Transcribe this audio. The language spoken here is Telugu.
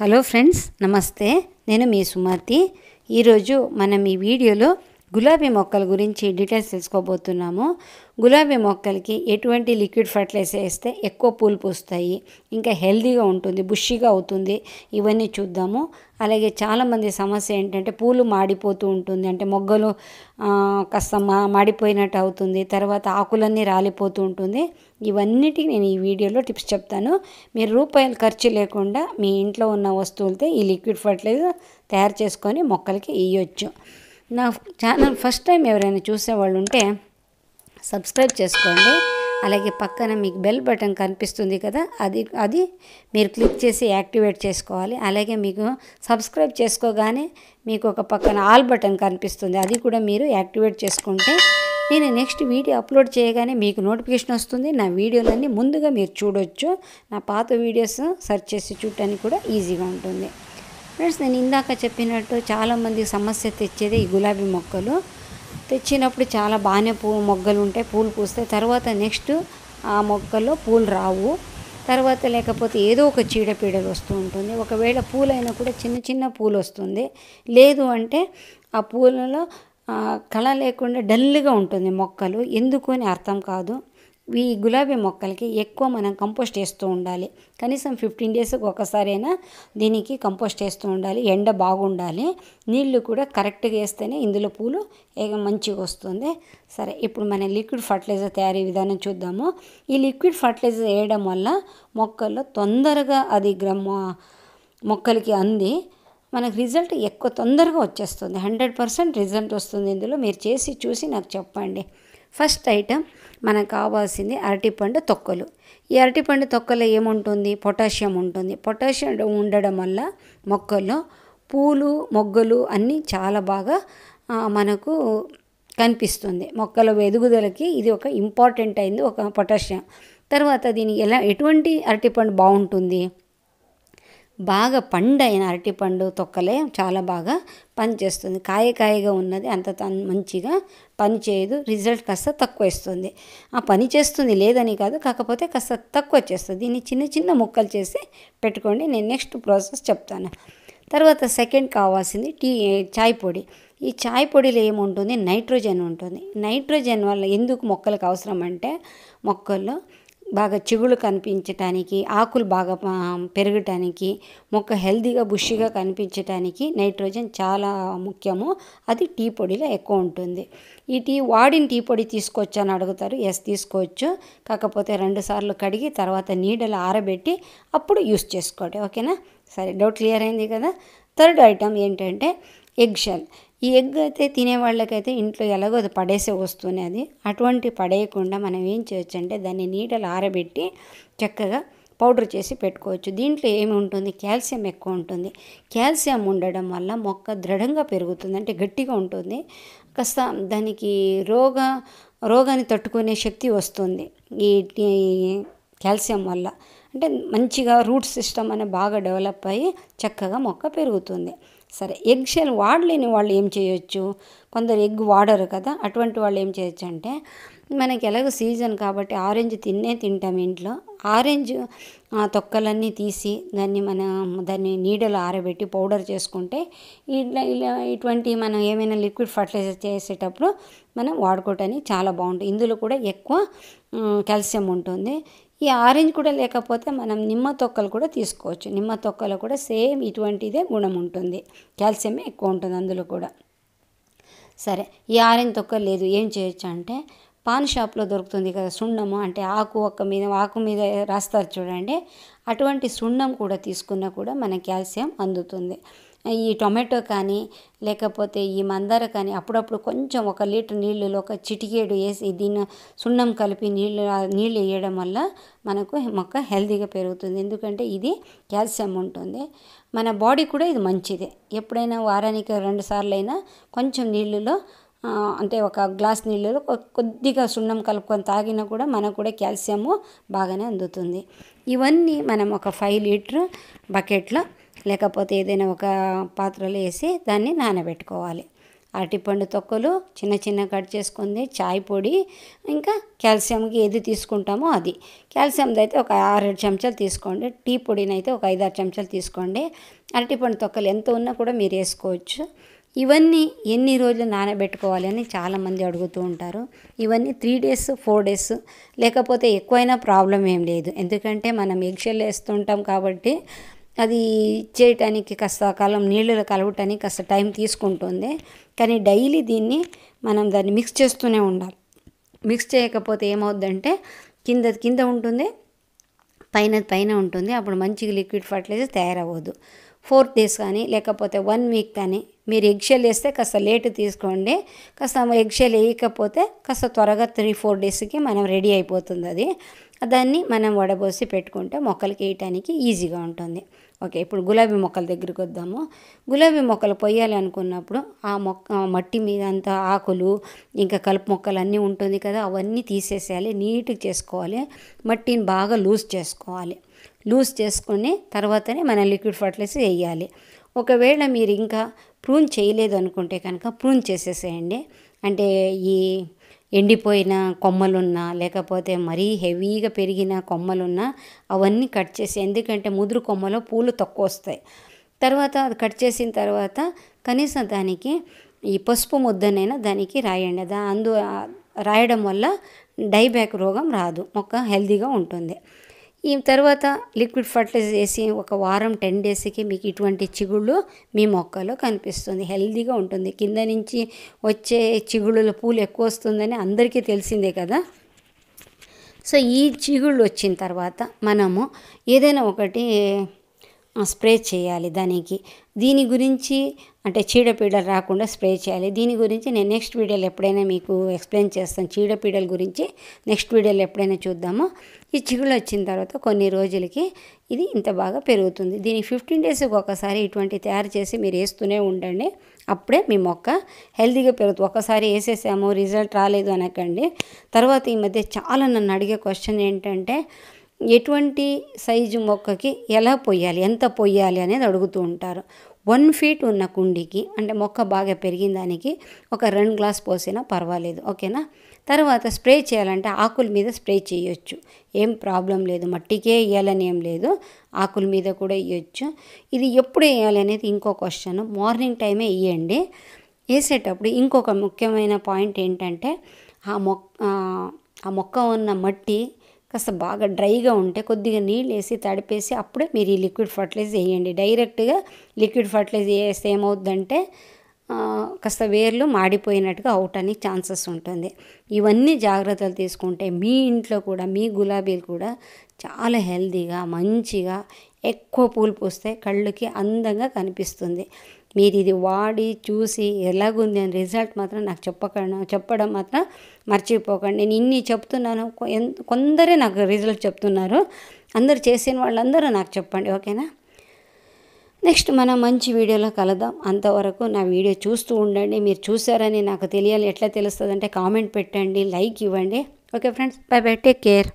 హలో ఫ్రెండ్స్ నమస్తే నేను మీ సుమతి ఈరోజు మనం ఈ వీడియోలో గులాబీ మొక్కల గురించి డీటెయిల్స్ తెలుసుకోబోతున్నాము గులాబీ మొక్కలకి ఎటువంటి లిక్విడ్ ఫర్టిలైజర్ వేస్తే ఎక్కువ పూలు పూస్తాయి ఇంకా హెల్దీగా ఉంటుంది బుషిగా అవుతుంది ఇవన్నీ చూద్దాము అలాగే చాలామంది సమస్య ఏంటంటే పూలు మాడిపోతూ ఉంటుంది అంటే మొగ్గలు కాస్త మా మాడిపోయినట్టు అవుతుంది తర్వాత ఆకులన్నీ రాలిపోతూ ఉంటుంది ఇవన్నిటికీ నేను ఈ వీడియోలో టిప్స్ చెప్తాను మీరు రూపాయలు ఖర్చు లేకుండా మీ ఇంట్లో ఉన్న వస్తువులతో ఈ లిక్విడ్ ఫర్టిలైజర్ తయారు చేసుకొని మొక్కలకి ఇవ్వచ్చు నా ఛానల్ ఫస్ట్ టైం ఎవరైనా చూసేవాళ్ళు ఉంటే సబ్స్క్రైబ్ చేసుకోండి అలాగే పక్కన మీకు బెల్ బటన్ కనిపిస్తుంది కదా అది అది మీరు క్లిక్ చేసి యాక్టివేట్ చేసుకోవాలి అలాగే మీకు సబ్స్క్రైబ్ చేసుకోగానే మీకు ఒక పక్కన ఆల్ బటన్ కనిపిస్తుంది అది కూడా మీరు యాక్టివేట్ చేసుకుంటే నేను నెక్స్ట్ వీడియో అప్లోడ్ చేయగానే మీకు నోటిఫికేషన్ వస్తుంది నా వీడియోలన్నీ ముందుగా మీరు చూడొచ్చు నా పాత వీడియోస్ సెర్చ్ చేసి చూడటానికి కూడా ఈజీగా ఉంటుంది ఫ్రెండ్స్ నేను ఇందాక చెప్పినట్టు చాలామంది సమస్య తెచ్చేది ఈ గులాబీ మొక్కలు తెచ్చినప్పుడు చాలా బాగానే పూ మొగ్గలు ఉంటాయి పూలు పూస్తాయి తర్వాత నెక్స్ట్ ఆ మొక్కల్లో పూలు రావు తర్వాత లేకపోతే ఏదో ఒక చీడపీడలు వస్తూ ఉంటుంది ఒకవేళ పూలైనా కూడా చిన్న చిన్న పూలు వస్తుంది లేదు అంటే ఆ పూలలో కళ లేకుండా డల్గా ఉంటుంది మొక్కలు ఎందుకు అని అర్థం కాదు ఈ గులాబీ మొక్కలకి ఎక్కువ మనం కంపోస్ట్ వేస్తూ ఉండాలి కనీసం ఫిఫ్టీన్ డేస్కి ఒకసారైనా దీనికి కంపోస్ట్ వేస్తూ ఉండాలి ఎండ బాగుండాలి నీళ్లు కూడా కరెక్ట్గా వేస్తేనే ఇందులో పూలు మంచిగా వస్తుంది సరే ఇప్పుడు మనం లిక్విడ్ ఫర్టిలైజర్ తయారీ విధానం చూద్దాము ఈ లిక్విడ్ ఫర్టిలైజర్ వేయడం వల్ల మొక్కల్లో తొందరగా అది మొక్కలకి అంది మనకు రిజల్ట్ ఎక్కువ తొందరగా వచ్చేస్తుంది హండ్రెడ్ పర్సెంట్ రిజల్ట్ వస్తుంది ఇందులో మీరు చేసి చూసి నాకు చెప్పండి ఫస్ట్ ఐటెం మనకు కావాల్సింది అరటిపండు తొక్కలు ఈ అరటిపండు తొక్కలో ఏముంటుంది పొటాషియం ఉంటుంది పొటాషియం ఉండడం వల్ల మొక్కల్లో పూలు మొగ్గలు అన్నీ చాలా బాగా మనకు కనిపిస్తుంది మొక్కల ఎదుగుదలకి ఇది ఒక ఇంపార్టెంట్ అయింది ఒక పొటాషియం తర్వాత దీనికి ఎలా ఎటువంటి అరటిపండు బాగుంటుంది బాగా పండైన అరటిపండు తొక్కలే చాలా బాగా పనిచేస్తుంది కాయ కాయగా ఉన్నది అంత మంచిగా పని చేయదు రిజల్ట్ కాస్త తక్కువ ఇస్తుంది ఆ పని చేస్తుంది లేదని కాదు కాకపోతే కాస్త తక్కువ చేస్తుంది దీన్ని చిన్న చిన్న ముక్కలు చేసి పెట్టుకోండి నేను నెక్స్ట్ ప్రాసెస్ చెప్తాను తర్వాత సెకండ్ కావాల్సింది టీ చాయ్ పొడి ఈ చాయ్ పొడిలో ఏముంటుంది నైట్రోజన్ ఉంటుంది నైట్రోజన్ వల్ల ఎందుకు మొక్కలకు అవసరం అంటే మొక్కల్లో బాగా చిగుళ్ళు కనిపించటానికి ఆకులు బాగా పెరగటానికి మొక్క హెల్దీగా బుషిగా కనిపించటానికి నైట్రోజన్ చాలా ముఖ్యము అది టీ పొడిలో ఎక్కువ ఉంటుంది ఈ టీ వాడిన టీ పొడి తీసుకోవచ్చు అని అడుగుతారు ఎస్ తీసుకోవచ్చు కాకపోతే రెండుసార్లు కడిగి తర్వాత నీడలు ఆరబెట్టి అప్పుడు యూస్ చేసుకోండి ఓకేనా సరే డౌట్ క్లియర్ అయింది కదా థర్డ్ ఐటమ్ ఏంటంటే ఎగ్ షెల్ ఈ ఎగ్ అయితే తినే వాళ్ళకైతే ఇంట్లో ఎలాగో అది పడేసే వస్తున్నది అది అటువంటి పడేయకుండా మనం ఏం చేయొచ్చు అంటే దాన్ని నీటలు ఆరబెట్టి చక్కగా పౌడర్ చేసి పెట్టుకోవచ్చు దీంట్లో ఏమి ఉంటుంది కాల్షియం ఎక్కువ ఉంటుంది కాల్షియం ఉండడం వల్ల మొక్క దృఢంగా పెరుగుతుంది అంటే గట్టిగా ఉంటుంది కాస్త దానికి రోగ రోగాన్ని తట్టుకునే శక్తి వస్తుంది ఈ కాల్షియం వల్ల అంటే మంచిగా రూట్ సిస్టమ్ అనేది బాగా డెవలప్ అయ్యి చక్కగా మొక్క పెరుగుతుంది సరే ఎగ్ షెల్ వాడలేని వాళ్ళు ఏం చేయొచ్చు కొందరు ఎగ్ వాడరు కదా అటువంటి వాళ్ళు ఏం చేయొచ్చు అంటే మనకి ఎలాగో సీజన్ కాబట్టి ఆరెంజ్ తిన్నే తింటాం ఇంట్లో ఆరెంజ్ తొక్కలన్నీ తీసి దాన్ని మన దాన్ని నీడలో ఆరబెట్టి పౌడర్ చేసుకుంటే ఇట్లా ఇలా ఇటువంటి మనం ఏమైనా లిక్విడ్ ఫర్టిలైజర్ చేసేటప్పుడు మనం వాడుకోవటానికి చాలా బాగుంటుంది ఇందులో కూడా ఎక్కువ కెల్షియం ఉంటుంది ఈ ఆరెంజ్ కూడా లేకపోతే మనం నిమ్మ తొక్కలు కూడా తీసుకోవచ్చు నిమ్మ తొక్కలు కూడా సేమ్ ఇటువంటిదే గుణం ఉంటుంది కెల్షియమే ఎక్కువ ఉంటుంది అందులో కూడా సరే ఈ ఆరెంజ్ తొక్క లేదు ఏం చేయొచ్చు అంటే పాన్ షాప్లో దొరుకుతుంది కదా సున్నము అంటే ఆకు ఒక్క మీద ఆకు మీద రాస్తారు చూడండి అటువంటి సున్నం కూడా తీసుకున్నా కూడా మన కాల్షియం అందుతుంది ఈ టొమాటో కానీ లేకపోతే ఈ మందార కానీ అప్పుడప్పుడు కొంచెం ఒక లీటర్ నీళ్ళలో ఒక చిటికేడు వేసి దీన్ని సున్నం కలిపి నీళ్ళు నీళ్ళు వేయడం వల్ల మనకు మొక్క హెల్తీగా పెరుగుతుంది ఎందుకంటే ఇది కాల్షియం ఉంటుంది మన బాడీ కూడా ఇది మంచిదే ఎప్పుడైనా వారానికి రెండు సార్లు అయినా కొంచెం నీళ్ళలో అంటే ఒక గ్లాస్ నీళ్ళలో కొద్దిగా సున్నం కలుపుకొని తాగినా కూడా మనకు కూడా కాల్షియము బాగానే అందుతుంది ఇవన్నీ మనం ఒక ఫైవ్ లీటర్ బకెట్లో లేకపోతే ఏదైనా ఒక పాత్రలో వేసి దాన్ని నానబెట్టుకోవాలి అరటిపండు తొక్కలు చిన్న చిన్న కట్ చేసుకుంది చాయ్ పొడి ఇంకా కాల్షియంకి ఏది తీసుకుంటామో అది కాల్షియంది అయితే ఒక ఆరేడు చెంచాలు తీసుకోండి టీ పొడిని అయితే ఒక ఐదారు చెంచాలు తీసుకోండి అరటిపండు తొక్కలు ఎంత ఉన్నా కూడా మీరు వేసుకోవచ్చు ఇవన్నీ ఎన్ని రోజులు నానబెట్టుకోవాలి అని చాలామంది అడుగుతూ ఉంటారు ఇవన్నీ త్రీ డేస్ ఫోర్ డేస్ లేకపోతే ఎక్కువైనా ప్రాబ్లం ఏం లేదు ఎందుకంటే మనం ఎగ్షెల్ వేస్తుంటాం కాబట్టి అది చేయటానికి కాస్త కాలం నీళ్ళలో కలవటానికి కాస్త టైం తీసుకుంటుంది కానీ డైలీ దీన్ని మనం దాన్ని మిక్స్ చేస్తూనే ఉండాలి మిక్స్ చేయకపోతే ఏమవుద్దంటే కింద కింద ఉంటుంది పైన పైన ఉంటుంది అప్పుడు మంచిగా లిక్విడ్ ఫర్టిలైజర్ తయారవ్వదు ఫోర్ డేస్ కానీ లేకపోతే వన్ వీక్ కానీ మీరు ఎగ్షెల్ వేస్తే కాస్త లేట్ తీసుకోండి కాస్త ఎగ్షెల్ వేయకపోతే కాస్త త్వరగా త్రీ ఫోర్ డేస్కి మనం రెడీ అయిపోతుంది అది దాన్ని మనం వడబోసి పెట్టుకుంటే మొక్కలకి వేయటానికి ఈజీగా ఉంటుంది ఓకే ఇప్పుడు గులాబీ మొక్కల దగ్గరికి వద్దాము గులాబీ మొక్కలు పొయ్యాలి అనుకున్నప్పుడు ఆ మొక్క మట్టి మీద అంతా ఆకులు ఇంకా కలుపు మొక్కలు అన్నీ ఉంటుంది కదా అవన్నీ తీసేసేయాలి నీట్గా చేసుకోవాలి మట్టిని బాగా లూజ్ చేసుకోవాలి లూజ్ చేసుకుని తర్వాతనే మనం లిక్విడ్ ఫర్టిలైజర్ వేయాలి ఒకవేళ మీరు ఇంకా ప్రూన్ చేయలేదు అనుకుంటే కనుక ప్రూన్ చేసేసేయండి అంటే ఈ ఎండిపోయిన కొమ్మలున్నా లేకపోతే మరీ హెవీగా పెరిగిన కొమ్మలున్నా అవన్నీ కట్ చేసి ఎందుకంటే ముదురు కొమ్మలో పూలు తక్కువ వస్తాయి తర్వాత అది కట్ చేసిన తర్వాత కనీసం దానికి ఈ పసుపు ముద్దనైనా దానికి రాయండి దా అందు రాయడం వల్ల డైబ్యాక్ రోగం రాదు మొక్క హెల్దీగా ఉంటుంది ఈ తర్వాత లిక్విడ్ ఫర్టిలైజర్ వేసి ఒక వారం టెన్ డేస్కి మీకు ఇటువంటి చిగుళ్ళు మీ మొక్కలో కనిపిస్తుంది హెల్దీగా ఉంటుంది కింద నుంచి వచ్చే చిగుళ్ళు పూలు ఎక్కువ వస్తుందని అందరికీ తెలిసిందే కదా సో ఈ చిగుళ్ళు వచ్చిన తర్వాత మనము ఏదైనా ఒకటి స్ప్రే చేయాలి దానికి దీని గురించి అంటే చీడపీడలు రాకుండా స్ప్రే చేయాలి దీని గురించి నేను నెక్స్ట్ వీడియోలో ఎప్పుడైనా మీకు ఎక్స్ప్లెయిన్ చేస్తాను చీడపీడల గురించి నెక్స్ట్ వీడియోలో ఎప్పుడైనా చూద్దాము ఈ చిగుళ్ళు వచ్చిన తర్వాత కొన్ని రోజులకి ఇది ఇంత బాగా పెరుగుతుంది దీనికి ఫిఫ్టీన్ డేస్కి ఒకసారి ఇటువంటి తయారు చేసి మీరు వేస్తూనే ఉండండి అప్పుడే మీ మొక్క హెల్తీగా పెరుగుతుంది ఒకసారి వేసేసాము రిజల్ట్ రాలేదు అనకండి తర్వాత ఈ మధ్య చాలా నన్ను అడిగే క్వశ్చన్ ఏంటంటే ఎటువంటి సైజు మొక్కకి ఎలా పొయ్యాలి ఎంత పొయ్యాలి అనేది అడుగుతూ ఉంటారు వన్ ఫీట్ ఉన్న కుండీకి అంటే మొక్క బాగా పెరిగిన దానికి ఒక రెండు గ్లాస్ పోసినా పర్వాలేదు ఓకేనా తర్వాత స్ప్రే చేయాలంటే ఆకుల మీద స్ప్రే చేయొచ్చు ఏం ప్రాబ్లం లేదు మట్టికే వేయాలని ఏం లేదు ఆకుల మీద కూడా వేయొచ్చు ఇది ఎప్పుడు వేయాలి అనేది ఇంకో క్వశ్చన్ మార్నింగ్ టైమే వేయండి వేసేటప్పుడు ఇంకొక ముఖ్యమైన పాయింట్ ఏంటంటే ఆ మొక్క ఆ మొక్క ఉన్న మట్టి కాస్త బాగా డ్రైగా ఉంటే కొద్దిగా నీళ్ళు వేసి తడిపేసి అప్పుడే మీరు ఈ లిక్విడ్ ఫర్టిలైజ్ వేయండి డైరెక్ట్గా లిక్విడ్ ఫర్టిలైజ్ వేస్తే ఏమవుద్దంటే కాస్త వేర్లు మాడిపోయినట్టుగా అవుట్ అనే ఛాన్సెస్ ఉంటుంది ఇవన్నీ జాగ్రత్తలు తీసుకుంటే మీ ఇంట్లో కూడా మీ గులాబీలు కూడా చాలా హెల్దీగా మంచిగా ఎక్కువ పూలు పూస్తే కళ్ళుకి అందంగా కనిపిస్తుంది మీరు ఇది వాడి చూసి ఎలాగుంది అని రిజల్ట్ మాత్రం నాకు చెప్పకండి చెప్పడం మాత్రం మర్చిపోకండి నేను ఇన్ని చెప్తున్నాను కొందరే నాకు రిజల్ట్ చెప్తున్నారు అందరు చేసిన వాళ్ళందరూ నాకు చెప్పండి ఓకేనా నెక్స్ట్ మనం మంచి వీడియోలో కలదాం అంతవరకు నా వీడియో చూస్తూ ఉండండి మీరు చూసారని నాకు తెలియాలి ఎట్లా తెలుస్తుందంటే కామెంట్ పెట్టండి లైక్ ఇవ్వండి okay friends bye bye take care